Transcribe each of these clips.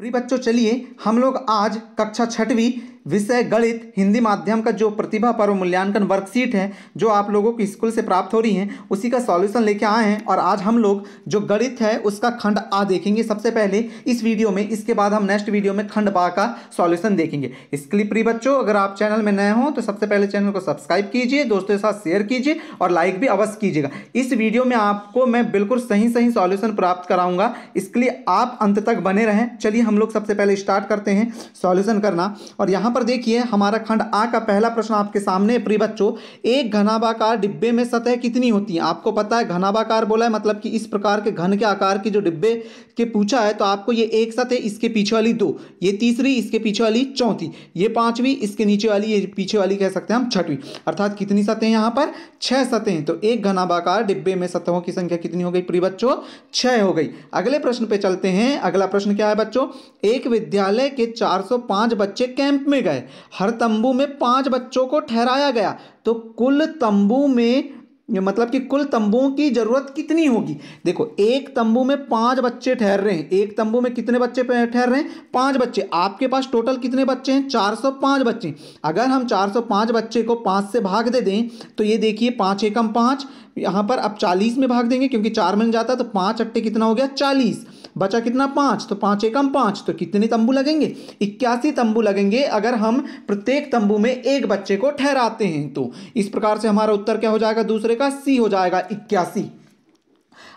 प्रिय बच्चों चलिए हम लोग आज कक्षा छठवीं विषय गणित हिंदी माध्यम का जो प्रतिभा पर्व मूल्यांकन वर्कशीट है जो आप लोगों को स्कूल से प्राप्त हो रही है उसी का सॉल्यूशन लेके आए हैं और आज हम लोग जो गणित है उसका खंड आ देखेंगे सबसे पहले इस वीडियो में इसके बाद हम नेक्स्ट वीडियो में खंड बा का सॉल्यूशन देखेंगे इसके लिए प्री बच्चों अगर आप चैनल में नए हों तो सबसे पहले चैनल को सब्सक्राइब कीजिए दोस्तों के साथ शेयर कीजिए और लाइक भी अवश्य कीजिएगा इस वीडियो में आपको मैं बिल्कुल सही सही सॉल्यूशन प्राप्त कराऊंगा इसके लिए आप अंत तक बने रहें चलिए हम लोग सबसे पहले स्टार्ट करते हैं सॉल्यूशन करना और यहाँ पर पर देखिए हमारा खंड आ का पहला प्रश्न आपके सामने प्रिय बच्चों एक घनाबाकार डिब्बे में सतह कितनी होती है आपको पता है घनाबाकार बोला है मतलब कि इस प्रकार के घन के आकार की जो डिब्बे के पूछा है तो आपको ये एक सतह इसके पीछे वाली दो ये तीसरी इसके पीछे वाली चौथी ये पांचवी इसके नीचे वाली ये पीछे वाली कह सकते हैं हम छठवीं अर्थात कितनी सतह यहाँ पर छह सतह तो एक घनाबाकार डिब्बे में सतहों की संख्या कितनी हो गई प्रिय बच्चों छह हो गई अगले प्रश्न पे चलते हैं अगला प्रश्न क्या है बच्चों एक विद्यालय के चार बच्चे कैंप में गए हर तंबू में पांच बच्चों को ठहराया गया तो कुल तंबू में मतलब कि कुल तंबुओं की ज़रूरत कितनी होगी देखो एक तंबू में पांच बच्चे ठहर रहे हैं एक तंबू में कितने बच्चे ठहर रहे हैं पांच बच्चे आपके पास टोटल कितने बच्चे हैं चार सौ पांच बच्चे अगर हम चार सौ पांच बच्चे को पांच से भाग दे दें तो ये देखिए पांच एकम पांच यहाँ पर अब चालीस में भाग देंगे क्योंकि चार मिल जाता है तो पाँच अट्टे कितना हो गया चालीस बचा कितना पाँच तो पाँच एकम पाँच तो कितने तंबू लगेंगे इक्यासी तंबू लगेंगे अगर हम प्रत्येक तंबू में एक बच्चे को ठहराते हैं तो इस प्रकार से हमारा उत्तर क्या हो जाएगा दूसरे का सी हो जाएगा इक्यासी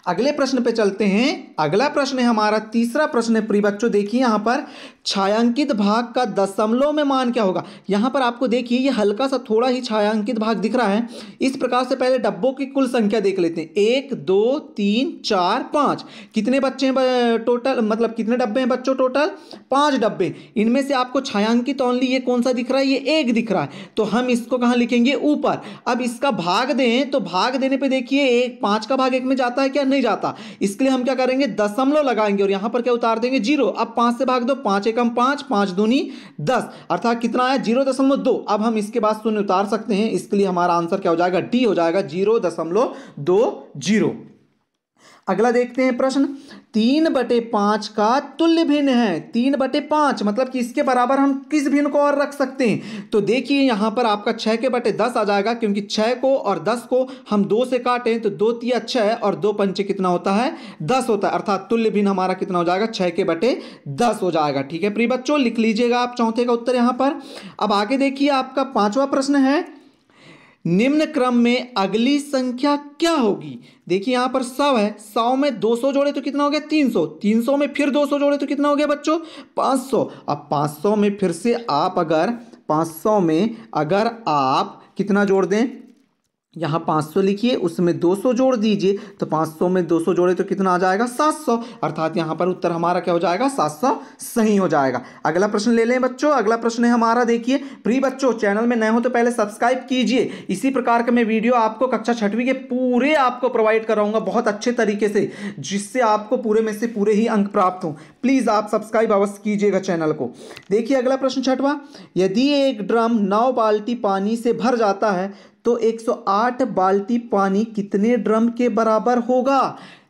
अगले प्रश्न पे चलते हैं अगला प्रश्न है हमारा तीसरा प्रश्न है प्रिय बच्चों देखिए यहाँ पर छायांकित भाग का दशमलव में मान क्या होगा यहाँ पर आपको देखिए ये हल्का सा थोड़ा ही छायांकित भाग दिख रहा है इस प्रकार से पहले डब्बों की कुल संख्या देख लेते हैं एक दो तीन चार पाँच कितने बच्चे हैं टोटल मतलब कितने डब्बे हैं बच्चों टोटल पाँच डब्बे इनमें से आपको छायांकित ऑनली ये कौन सा दिख रहा है ये एक दिख रहा है तो हम इसको कहाँ लिखेंगे ऊपर अब इसका भाग दें तो भाग देने पर देखिए एक पाँच का भाग एक में जाता है क्या नहीं जाता इसके लिए हम क्या करेंगे दशमलव लगाएंगे और यहां पर क्या उतार देंगे जीरो अब पांच से भाग दो पांच एकम पांच पांच दूनी दस अर्थात कितना आया जीरो दशमलव दो अब हम इसके बाद शून्य उतार सकते हैं इसके लिए हमारा आंसर क्या हो जाएगा डी हो जाएगा जीरो दशमलव दो जीरो अगला देखते हैं प्रश्न तीन बटे पाँच का तुल्य भिन्न है तीन बटे पाँच मतलब कि इसके बराबर हम किस भिन्न को और रख सकते हैं तो देखिए यहाँ पर आपका छः के बटे दस आ जाएगा क्योंकि छः को और दस को हम दो से काटें तो दो तिया छः और दो पंचे कितना होता है दस होता है अर्थात तुल्य भिन्न हमारा कितना हो जाएगा छः के बटे दस हो जाएगा ठीक है प्रिय बच्चों लिख लीजिएगा आप चौथे का उत्तर यहाँ पर अब आगे देखिए आपका पाँचवा प्रश्न है निम्न क्रम में अगली संख्या क्या होगी देखिए यहां पर सौ है सौ में दो सौ जोड़े तो कितना हो गया तीन सौ तीन सौ में फिर दो सौ जोड़े तो कितना हो गया बच्चों पांच सौ अब पांच सौ में फिर से आप अगर पांच सौ में अगर आप कितना जोड़ दें यहाँ 500 लिखिए उसमें 200 जोड़ दीजिए तो 500 में 200 जोड़े तो कितना आ जाएगा 700 अर्थात यहाँ पर उत्तर हमारा क्या हो जाएगा 700 सही हो जाएगा अगला प्रश्न ले लें बच्चों अगला प्रश्न है हमारा देखिए प्री बच्चों चैनल में नए हो तो पहले सब्सक्राइब कीजिए इसी प्रकार का मैं वीडियो आपको कक्षा छठवीं के पूरे आपको प्रोवाइड कराऊंगा बहुत अच्छे तरीके से जिससे आपको पूरे में से पूरे ही अंक प्राप्त हों प्लीज़ आप सब्सक्राइब अवश्य कीजिएगा चैनल को देखिए अगला प्रश्न छठवा यदि एक ड्रम नौ बाल्टी पानी से भर जाता है तो 108 बाल्टी पानी कितने ड्रम के बराबर होगा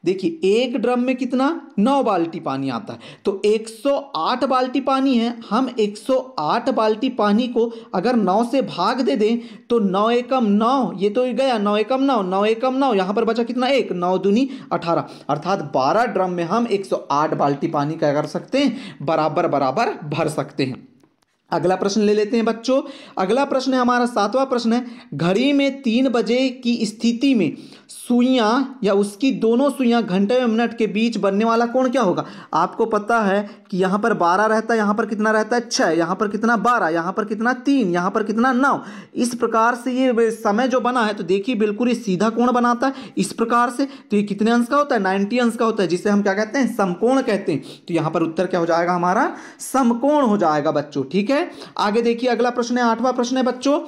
देखिए एक ड्रम में कितना नौ बाल्टी पानी आता है तो 108 बाल्टी पानी है हम 108 बाल्टी पानी को अगर नौ से भाग दे दें तो नौ एकम नौ ये तो गया नौ एकम नौ नौ एकम नौ यहाँ पर बचा कितना एक नौ दूनी अठारह अर्थात 12 ड्रम में हम 108 बाल्टी पानी क्या कर सकते हैं बराबर बराबर भर सकते हैं अगला प्रश्न ले लेते हैं बच्चों अगला प्रश्न है हमारा सातवां प्रश्न है घड़ी में तीन बजे की स्थिति में सुइयां या उसकी दोनों सुइयां घंटे में मिनट के बीच बनने वाला कोण क्या होगा आपको पता है कि यहाँ पर बारह रहता है यहाँ पर कितना रहता है छः यहाँ पर कितना बारह यहाँ पर कितना तीन यहाँ पर कितना नौ इस प्रकार से ये समय जो बना है तो देखिए बिल्कुल ये सीधा कोण बनाता है इस प्रकार से तो ये कितने अंश का होता है नाइन्टी अंश का होता है जिसे हम क्या कहते हैं समकोण कहते हैं तो यहाँ पर उत्तर क्या हो जाएगा हमारा समकोण हो जाएगा बच्चों ठीक है है आगे देखिए अगला प्रश्न है आठवां प्रश्न है बच्चों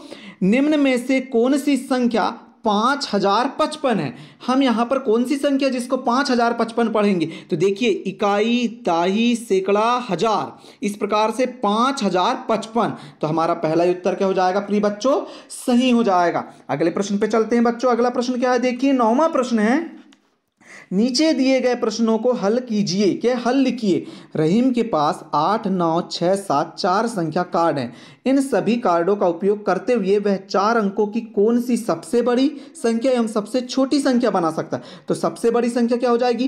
निम्न में से कौन सी संख्या पाँच हजार पचपन है हम यहाँ पर कौन सी संख्या जिसको पाँच हजार पचपन पढ़ेंगे तो देखिए इकाई दाही सैकड़ा हजार इस प्रकार से पाँच हजार पचपन तो हमारा पहला उत्तर क्या हो जाएगा प्रिय बच्चों सही हो जाएगा अगले प्रश्न पे चलते हैं बच्चों अगला प्रश्न क्या है देखिए नौवां प्रश्न है नीचे दिए गए प्रश्नों को हल कीजिए क्या हल लिखिए रहीम के पास आठ नौ छः सात चार संख्या कार्ड हैं इन सभी कार्डों का उपयोग करते हुए वह चार अंकों की कौन सी सबसे बड़ी संख्या एवं सबसे छोटी संख्या बना सकता है तो सबसे बड़ी संख्या क्या हो जाएगी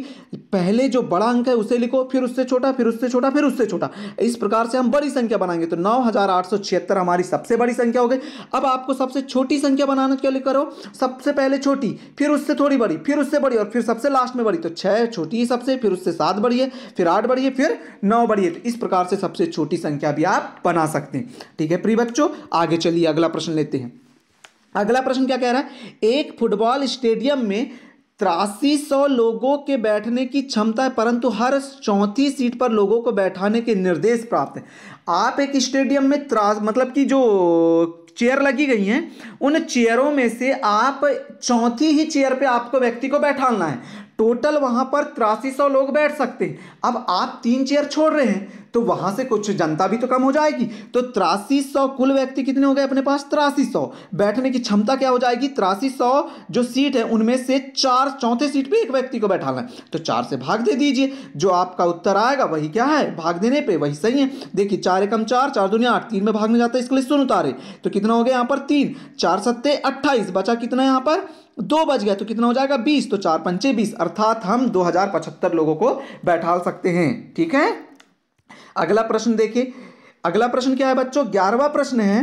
पहले जो बड़ा अंक है उसे लिखो फिर उससे छोटा फिर उससे छोटा फिर उससे छोटा इस प्रकार से हम बड़ी संख्या बनाएंगे तो नौ हमारी सबसे बड़ी संख्या हो गई अब आपको सबसे छोटी संख्या बनाना क्या करो सबसे पहले छोटी फिर उससे थोड़ी बड़ी फिर उससे बड़ी और फिर सबसे लास्ट में बढ़ी तो छः छोटी है सबसे फिर उससे सात बड़ी है फिर आठ बड़ी है फिर नौ बड़ी है तो इस प्रकार से सबसे छोटी संख्या भी आप बना सकते हैं ठीक है प्रिय बच्चों आगे चलिए अगला प्रश्न लेते हैं अगला प्रश्न क्या कह रहा है एक फुटबॉल स्टेडियम में तिरासी सौ लोगों के बैठने की क्षमता है परंतु हर चौथी सीट पर लोगों को बैठाने के निर्देश प्राप्त हैं आप एक स्टेडियम में त्रास मतलब कि जो चेयर लगी गई हैं उन चेयरों में से आप चौथी ही चेयर पे आपको व्यक्ति को बैठाना है टोटल वहां पर तिरासी सौ लोग बैठ सकते हैं अब आप तीन चेयर छोड़ रहे हैं तो वहां से कुछ जनता भी तो कम हो जाएगी तो त्रासी सौ कुल व्यक्ति कितने हो गए अपने पास त्रासी सौ बैठने की क्षमता क्या हो जाएगी त्रासी सौ जो सीट है उनमें से चार चौथे सीट पर एक व्यक्ति को बैठाना है तो चार से भाग दे दीजिए जो आपका उत्तर आएगा वही क्या है भाग देने पर वही सही है देखिए चार एकम चार चार दुनिया आठ तीन में भाग में जाता है इसके लिए सुन उतारे तो कितना हो गया यहाँ पर तीन चार सत्ते अट्ठाईस बचा कितना यहाँ पर दो बज गया तो कितना हो जाएगा बीस तो चार पंचे बीस अर्थात हम दो हजार पचहत्तर लोगों को बैठा सकते हैं ठीक है अगला प्रश्न देखिए अगला प्रश्न क्या है बच्चों ग्यारहवा प्रश्न है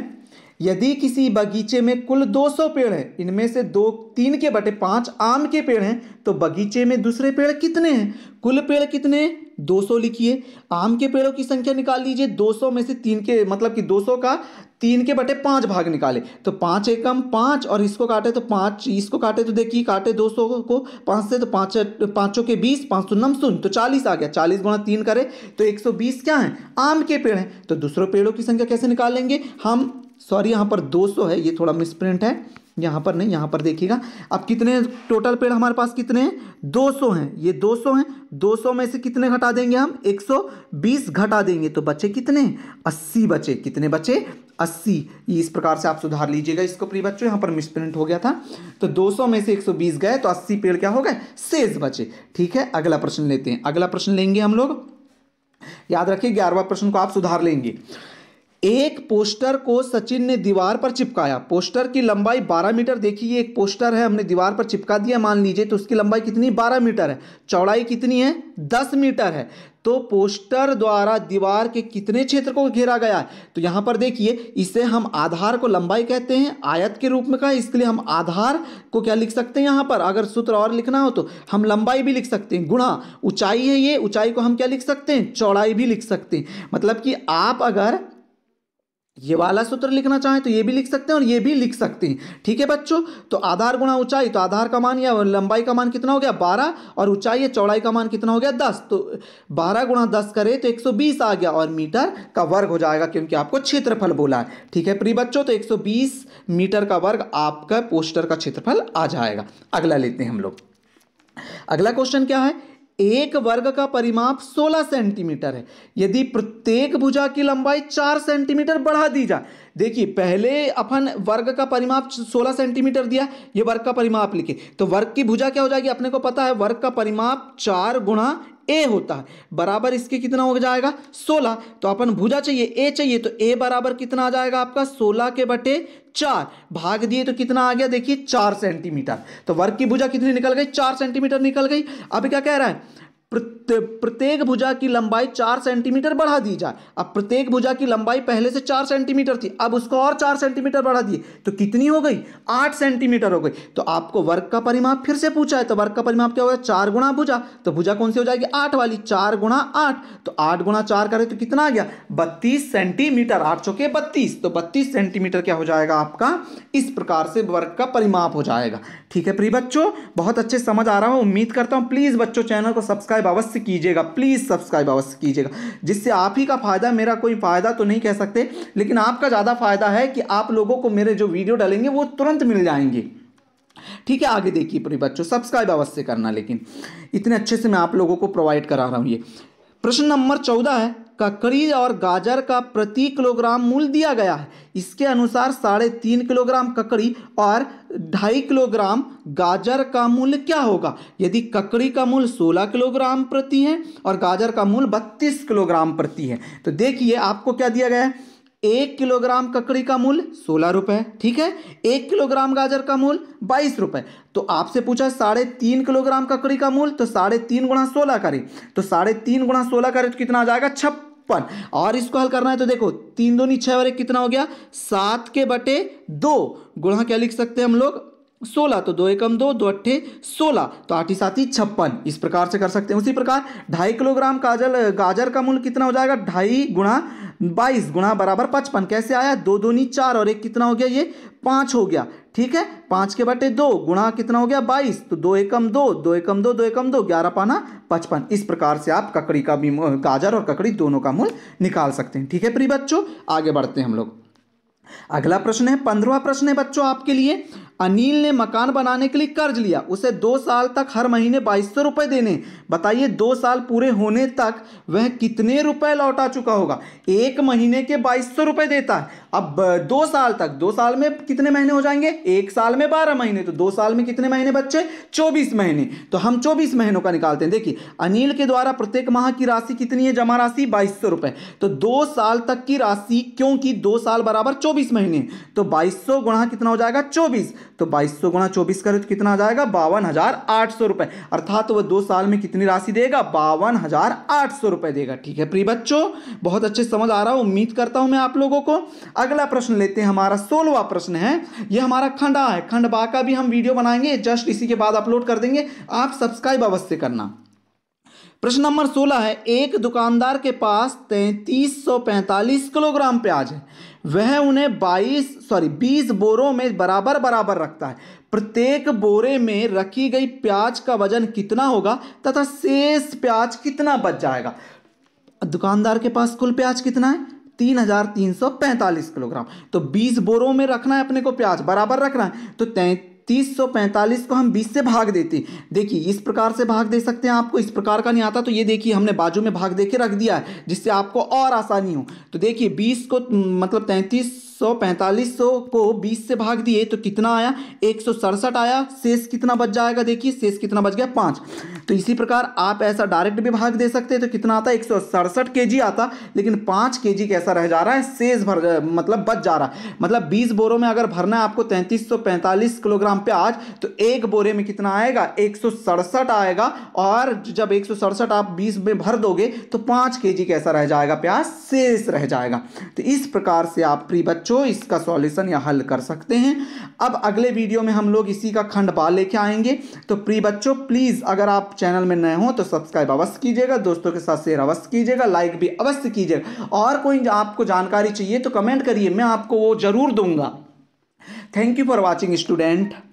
यदि किसी बगीचे में कुल 200 पेड़ हैं इनमें से दो तीन के बटे पांच आम के पेड़ हैं तो बगीचे में दूसरे पेड़ कितने हैं कुल पेड़ कितने 200 लिखिए आम के पेड़ों की संख्या निकाल लीजिए 200 में से तीन के मतलब कि 200 का तीन के बटे पांच भाग निकाले तो पांच एकम पाँच और इसको काटे तो पाँच इसको काटे तो देखिए काटे दो सौ को पाँच से तो पाँच पांचों के बीस पांच सौ नम सुन तो चालीस आ गया चालीस गुणा तीन करे तो एक सौ बीस क्या है आम के पेड़ हैं तो दूसरों पेड़ों की संख्या कैसे निकालेंगे हम सॉरी यहाँ पर दो सौ है ये थोड़ा मिसप्रिंट है यहाँ पर नहीं यहाँ पर देखिएगा अब कितने टोटल पेड़ हमारे पास कितने हैं 200 हैं ये 200 हैं 200 में से कितने घटा देंगे हम 120 घटा देंगे तो बचे कितने 80 बचे कितने बचे 80 इस प्रकार से आप सुधार लीजिएगा इसको प्रिय बच्चों यहाँ पर मिसप्रिंट हो गया था तो 200 में से 120 गए तो 80 पेड़ क्या हो गए शेष बचे ठीक है अगला प्रश्न लेते हैं अगला प्रश्न लेंगे हम लोग याद रखिए ग्यारहवा प्रश्न को आप सुधार लेंगे एक पोस्टर को सचिन ने दीवार पर चिपकाया पोस्टर की लंबाई 12 मीटर देखिए एक पोस्टर है हमने दीवार पर चिपका दिया मान लीजिए तो उसकी लंबाई कितनी 12 मीटर है चौड़ाई कितनी है 10 मीटर है तो पोस्टर द्वारा दीवार के कितने क्षेत्र को घेरा गया है तो यहाँ पर देखिए इसे हम आधार को लंबाई कहते हैं आयत के रूप में कहा इसके लिए हम आधार को क्या लिख सकते हैं यहाँ पर अगर सूत्र और लिखना हो तो हम लंबाई भी लिख सकते हैं गुणा ऊंचाई है ये ऊंचाई को हम क्या लिख सकते हैं चौड़ाई भी लिख सकते हैं मतलब कि आप अगर ये वाला सूत्र लिखना चाहें तो ये भी लिख सकते हैं और ये भी लिख सकते हैं ठीक है बच्चों तो आधार गुणा ऊंचाई तो आधार का मान या लंबाई का मान कितना हो गया बारह और ऊंचाई या चौड़ाई का मान कितना हो गया दस तो बारह गुणा दस करें तो एक सौ बीस आ गया और मीटर का वर्ग हो जाएगा क्योंकि आपको क्षेत्रफल बोला है ठीक है प्री बच्चों तो एक सौ बीस मीटर का वर्ग आपका पोस्टर का क्षेत्रफल आ जाएगा अगला लेते हैं हम लोग अगला क्वेश्चन क्या है एक वर्ग का परिमाप 16 सेंटीमीटर है यदि प्रत्येक भुजा की लंबाई 4 सेंटीमीटर बढ़ा दी जाए देखिए पहले अपन वर्ग का परिमाप 16 सेंटीमीटर दिया ये वर्ग का परिमाप लिखे तो वर्ग की भुजा क्या हो जाएगी अपने को पता है वर्ग का परिमाप चार गुणा ए होता है बराबर इसके कितना हो जाएगा सोलह तो अपन भुजा चाहिए ए चाहिए तो ए बराबर कितना आ जाएगा आपका सोलह के बटे चार भाग दिए तो कितना आ गया देखिए चार सेंटीमीटर तो वर्ग की भुजा कितनी निकल गई चार सेंटीमीटर निकल गई अब क्या कह रहा है प्रत्येक भुजा की लंबाई चार सेंटीमीटर बढ़ा दी जाए अब प्रत्येक भुजा की लंबाई पहले से चार सेंटीमीटर थी अब उसको और चार सेंटीमीटर बढ़ा दिए तो कितनी हो गई आठ सेंटीमीटर हो गई तो आपको वर्ग का परिमाप फिर से पूछा है तो वर्ग का परिमाप क्या हो गया चार गुणा भुजा तो भुजा कौन सी हो जाएगी आठ वाली चार गुणा आठ तो आठ गुणा चार करें तो कितना आ गया बत्तीस सेंटीमीटर आठ चौके बत्तीस तो बत्तीस सेंटीमीटर क्या हो जाएगा आपका इस प्रकार से वर्ग का परिमाप हो जाएगा ठीक है प्री बच्चों बहुत अच्छे समझ आ रहा हूँ उम्मीद करता हूँ प्लीज़ बच्चों चैनल को सब्सक्राइब अवश्य कीजिएगा प्लीज़ सब्सक्राइब अवश्य कीजिएगा जिससे आप ही का फ़ायदा मेरा कोई फ़ायदा तो नहीं कह सकते लेकिन आपका ज़्यादा फ़ायदा है कि आप लोगों को मेरे जो वीडियो डालेंगे वो तुरंत मिल जाएंगे ठीक है आगे देखिए प्रिय बच्चों सब्सक्राइब अवश्य करना लेकिन इतने अच्छे से मैं आप लोगों को प्रोवाइड करा रहा हूँ ये प्रश्न नंबर चौदह है ककड़ी और गाजर का प्रति किलोग्राम मूल्य दिया गया है इसके अनुसार साढ़े तीन किलोग्राम ककड़ी और ढाई किलोग्राम गाजर का मूल्य क्या होगा यदि ककड़ी का मूल्य सोलह किलोग्राम प्रति है और गाजर का मूल्य बत्तीस किलोग्राम प्रति है तो देखिए आपको क्या दिया गया है एक किलोग्राम ककड़ी का मूल्य सोलह रुपए ठीक है एक किलोग्राम गाजर का मूल्य बाईस रुपए तो आपसे पूछा साढ़े तीन किलोग्राम ककड़ी का मूल्य तो साढ़े तीन गुणा सोलह करें तो साढ़े तीन गुणा सोलह करें तो कितना आ जाएगा छप्पन और इसको हल करना है तो देखो तीन दूनी छः और एक कितना हो गया सात के बटे दो गुणा क्या लिख सकते हैं हम लोग सोलह तो दो एकम दो दो अट्ठे सोलह तो आठ आठी साथी छप्पन इस प्रकार से कर सकते हैं उसी प्रकार ढाई किलोग्राम काजल गाजर का मूल्य कितना हो जाएगा ढाई गुणा बाईस गुणा बराबर पचपन कैसे आया दो दूनी चार और एक कितना हो गया ये पाँच हो गया ठीक है पाँच के बटे दो गुणा कितना हो गया बाईस तो दो एकम दो दो एकम दो दो एकम दो ग्यारह पाना पचपन इस प्रकार से आप ककड़ी का भी गाजर और ककड़ी दोनों का मूल निकाल सकते हैं ठीक है प्रिय बच्चों आगे बढ़ते हैं हम लोग अगला प्रश्न है पंद्रवा प्रश्न है बच्चों आपके लिए अनिल ने मकान बनाने के लिए कर्ज लिया उसे दो साल तक हर महीने बाईस सौ रुपये देने बताइए दो साल पूरे होने तक वह कितने रुपए लौटा चुका होगा एक महीने के बाईस सौ रुपये देता है अब दो साल तक दो साल में कितने महीने हो जाएंगे एक साल में बारह महीने तो दो साल में कितने महीने बच्चे चौबीस महीने तो हम चौबीस महीनों का निकालते हैं देखिए अनिल के द्वारा प्रत्येक माह की राशि कितनी है जमा राशि बाईस सौ रुपये तो दो साल तक की राशि क्योंकि दो साल बराबर चौबीस महीने तो बाईस सौ गुणा कितना हो जाएगा चौबीस तो बाईस सौ गुणा चौबीस करें तो कितना आ जाएगा बावन हज़ार आठ सौ रुपए अर्थात वह दो साल में कितनी राशि देगा बावन हज़ार आठ सौ रुपए देगा ठीक है प्रिय बच्चों बहुत अच्छे समझ आ रहा हूं उम्मीद करता हूं मैं आप लोगों को अगला प्रश्न लेते हैं हमारा सोलवा प्रश्न है यह हमारा खंडा है बा का भी हम वीडियो बनाएंगे जस्ट इसी के बाद अपलोड कर देंगे आप सब्सक्राइब अवश्य करना प्रश्न नंबर सोलह है एक दुकानदार के पास तैतीस सौ पैंतालीस किलोग्राम प्याज है वह उन्हें 22 सॉरी 20 बोरों में बराबर बराबर रखता है प्रत्येक बोरे में रखी गई प्याज का वजन कितना होगा तथा शेष प्याज कितना बच जाएगा दुकानदार के पास कुल प्याज कितना है तीन हजार तीन सौ पैंतालीस किलोग्राम तो बीस बोरों में रखना है अपने को प्याज बराबर रखना है तो तैं 3045 को हम 20 से भाग देते हैं देखिए इस प्रकार से भाग दे सकते हैं आपको इस प्रकार का नहीं आता तो ये देखिए हमने बाजू में भाग दे के रख दिया है जिससे आपको और आसानी हो तो देखिए बीस को मतलब सौ पैंतालीस सौ को बीस से भाग दिए तो कितना आया एक सौ सड़सठ आया शेष कितना बच जाएगा देखिए शेष कितना बच गया पाँच तो इसी प्रकार आप ऐसा डायरेक्ट भी भाग दे सकते हैं तो कितना आता है एक सौ सड़सठ के जी आता लेकिन पाँच के जी कैसा रह जा रहा है शेष भर मतलब बच जा रहा है मतलब बीस बोरों में अगर भरना है आपको तैंतीस सौ पैंतालीस किलोग्राम प्याज तो एक बोरे में कितना आएगा एक सौ सड़सठ आएगा और जब एक सौ सड़सठ आप बीस में भर दोगे तो पाँच के जी कैसा रह जाएगा प्याज शेष रह जाएगा तो इस प्रकार से आप प्री बच्चों बच्चों इसका सॉल्यूशन या हल कर सकते हैं अब अगले वीडियो में हम लोग इसी का खंड बा लेके आएंगे तो प्री बच्चों प्लीज़ अगर आप चैनल में नए हों तो सब्सक्राइब अवश्य कीजिएगा दोस्तों के साथ शेयर अवश्य कीजिएगा लाइक भी अवश्य कीजिएगा और कोई आपको जानकारी चाहिए तो कमेंट करिए मैं आपको वो ज़रूर दूंगा thank you for watching student